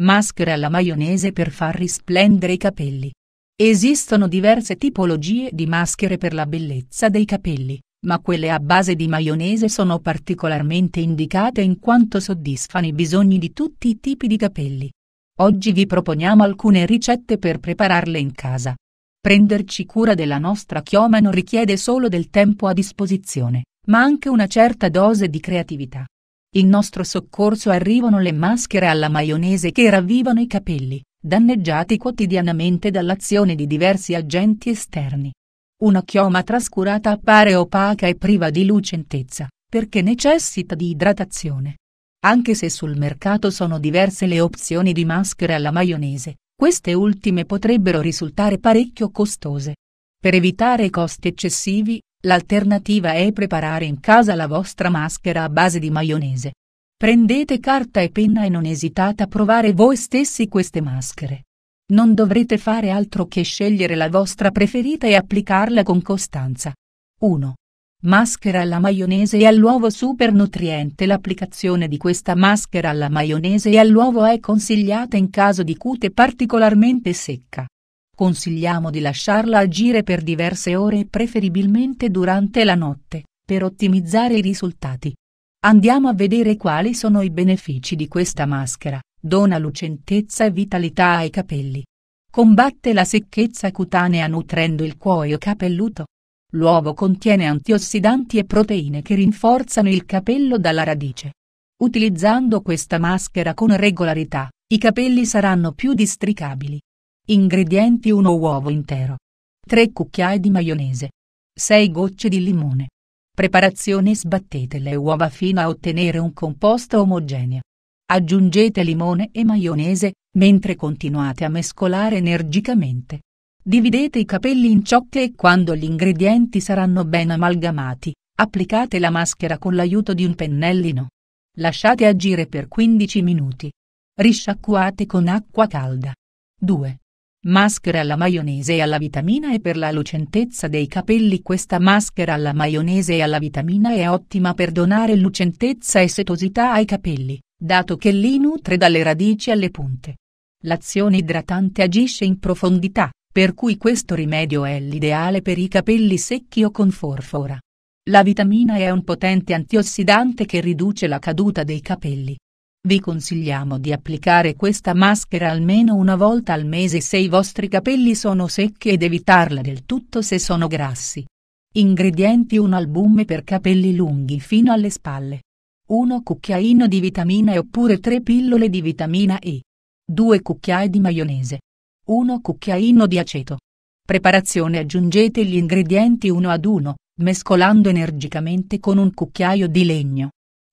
Maschere alla maionese per far risplendere i capelli. Esistono diverse tipologie di maschere per la bellezza dei capelli, ma quelle a base di maionese sono particolarmente indicate in quanto soddisfano i bisogni di tutti i tipi di capelli. Oggi vi proponiamo alcune ricette per prepararle in casa. Prenderci cura della nostra chioma non richiede solo del tempo a disposizione, ma anche una certa dose di creatività. In nostro soccorso arrivano le maschere alla maionese che ravvivano i capelli, danneggiati quotidianamente dall'azione di diversi agenti esterni. Una chioma trascurata appare opaca e priva di lucentezza, perché necessita di idratazione. Anche se sul mercato sono diverse le opzioni di maschere alla maionese, queste ultime potrebbero risultare parecchio costose. Per evitare costi eccessivi, L'alternativa è preparare in casa la vostra maschera a base di maionese. Prendete carta e penna e non esitate a provare voi stessi queste maschere. Non dovrete fare altro che scegliere la vostra preferita e applicarla con costanza. 1. Maschera alla maionese e all'uovo super nutriente L'applicazione di questa maschera alla maionese e all'uovo è consigliata in caso di cute particolarmente secca. Consigliamo di lasciarla agire per diverse ore e preferibilmente durante la notte, per ottimizzare i risultati. Andiamo a vedere quali sono i benefici di questa maschera. Dona lucentezza e vitalità ai capelli. Combatte la secchezza cutanea nutrendo il cuoio capelluto. L'uovo contiene antiossidanti e proteine che rinforzano il capello dalla radice. Utilizzando questa maschera con regolarità, i capelli saranno più districabili, Ingredienti 1 uovo intero. 3 cucchiai di maionese. 6 gocce di limone. Preparazione Sbattete le uova fino a ottenere un composto omogeneo. Aggiungete limone e maionese, mentre continuate a mescolare energicamente. Dividete i capelli in ciocche e quando gli ingredienti saranno ben amalgamati, applicate la maschera con l'aiuto di un pennellino. Lasciate agire per 15 minuti. Risciacquate con acqua calda. 2. Maschera alla maionese e alla vitamina E per la lucentezza dei capelli Questa maschera alla maionese e alla vitamina E è ottima per donare lucentezza e setosità ai capelli, dato che li nutre dalle radici alle punte. L'azione idratante agisce in profondità, per cui questo rimedio è l'ideale per i capelli secchi o con forfora. La vitamina E è un potente antiossidante che riduce la caduta dei capelli, vi consigliamo di applicare questa maschera almeno una volta al mese se i vostri capelli sono secchi ed evitarla del tutto se sono grassi. Ingredienti Un albume per capelli lunghi fino alle spalle. 1 cucchiaino di vitamina E oppure 3 pillole di vitamina E. 2 cucchiai di maionese. 1 cucchiaino di aceto. Preparazione Aggiungete gli ingredienti uno ad uno, mescolando energicamente con un cucchiaio di legno.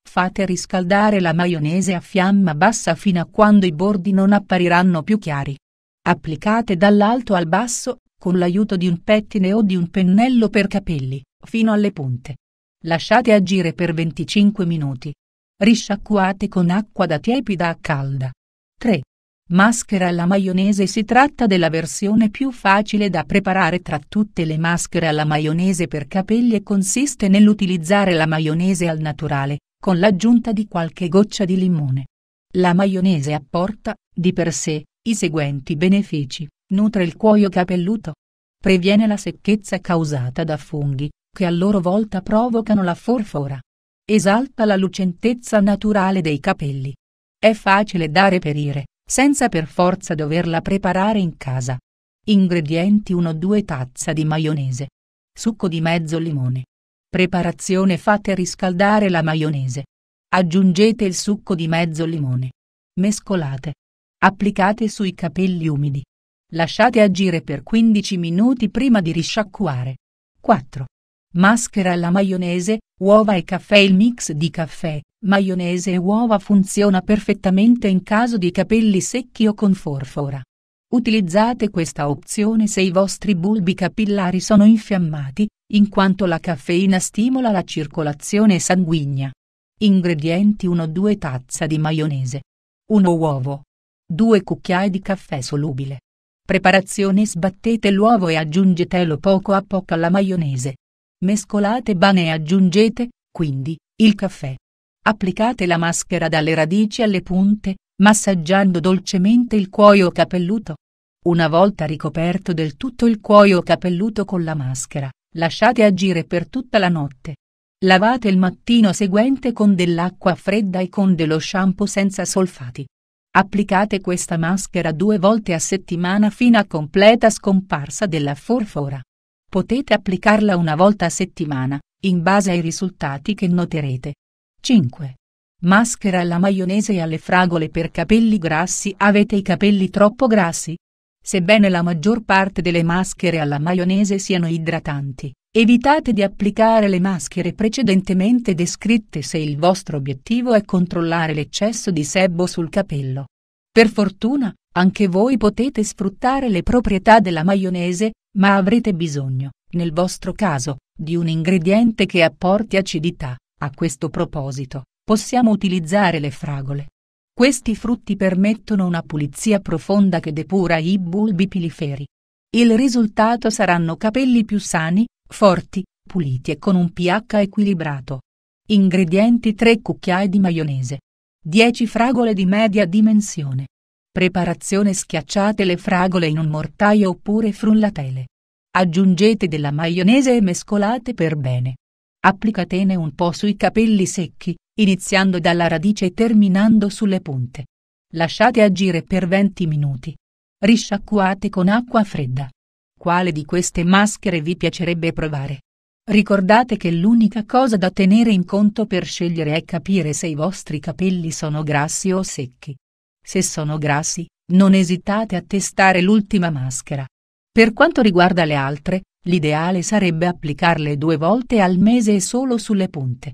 Fate riscaldare la maionese a fiamma bassa fino a quando i bordi non appariranno più chiari. Applicate dall'alto al basso, con l'aiuto di un pettine o di un pennello per capelli, fino alle punte. Lasciate agire per 25 minuti. Risciacquate con acqua da tiepida a calda. 3. Maschera alla maionese Si tratta della versione più facile da preparare tra tutte le maschere alla maionese per capelli e consiste nell'utilizzare la maionese al naturale, con l'aggiunta di qualche goccia di limone. La maionese apporta, di per sé, i seguenti benefici, nutre il cuoio capelluto, previene la secchezza causata da funghi, che a loro volta provocano la forfora, esalta la lucentezza naturale dei capelli. È facile da reperire, senza per forza doverla preparare in casa. Ingredienti 1-2 tazza di maionese. Succo di mezzo limone. Preparazione fate riscaldare la maionese. Aggiungete il succo di mezzo limone. Mescolate. Applicate sui capelli umidi. Lasciate agire per 15 minuti prima di risciacquare. 4. Maschera la maionese, uova e caffè Il mix di caffè, maionese e uova funziona perfettamente in caso di capelli secchi o con forfora. Utilizzate questa opzione se i vostri bulbi capillari sono infiammati, in quanto la caffeina stimola la circolazione sanguigna. Ingredienti 1-2 tazza di maionese. 1 uovo. 2 cucchiai di caffè solubile. Preparazione Sbattete l'uovo e aggiungetelo poco a poco alla maionese. Mescolate bene e aggiungete, quindi, il caffè. Applicate la maschera dalle radici alle punte, massaggiando dolcemente il cuoio capelluto. Una volta ricoperto del tutto il cuoio capelluto con la maschera, Lasciate agire per tutta la notte. Lavate il mattino seguente con dell'acqua fredda e con dello shampoo senza solfati. Applicate questa maschera due volte a settimana fino a completa scomparsa della forfora. Potete applicarla una volta a settimana, in base ai risultati che noterete. 5. Maschera alla maionese e alle fragole per capelli grassi Avete i capelli troppo grassi? Sebbene la maggior parte delle maschere alla maionese siano idratanti, evitate di applicare le maschere precedentemente descritte se il vostro obiettivo è controllare l'eccesso di sebo sul capello. Per fortuna, anche voi potete sfruttare le proprietà della maionese, ma avrete bisogno, nel vostro caso, di un ingrediente che apporti acidità. A questo proposito, possiamo utilizzare le fragole. Questi frutti permettono una pulizia profonda che depura i bulbi piliferi. Il risultato saranno capelli più sani, forti, puliti e con un pH equilibrato. Ingredienti 3 cucchiai di maionese. 10 fragole di media dimensione. Preparazione schiacciate le fragole in un mortaio oppure frullatele. Aggiungete della maionese e mescolate per bene. Applicatene un po' sui capelli secchi, iniziando dalla radice e terminando sulle punte. Lasciate agire per 20 minuti. Risciacquate con acqua fredda. Quale di queste maschere vi piacerebbe provare? Ricordate che l'unica cosa da tenere in conto per scegliere è capire se i vostri capelli sono grassi o secchi. Se sono grassi, non esitate a testare l'ultima maschera. Per quanto riguarda le altre, l'ideale sarebbe applicarle due volte al mese e solo sulle punte.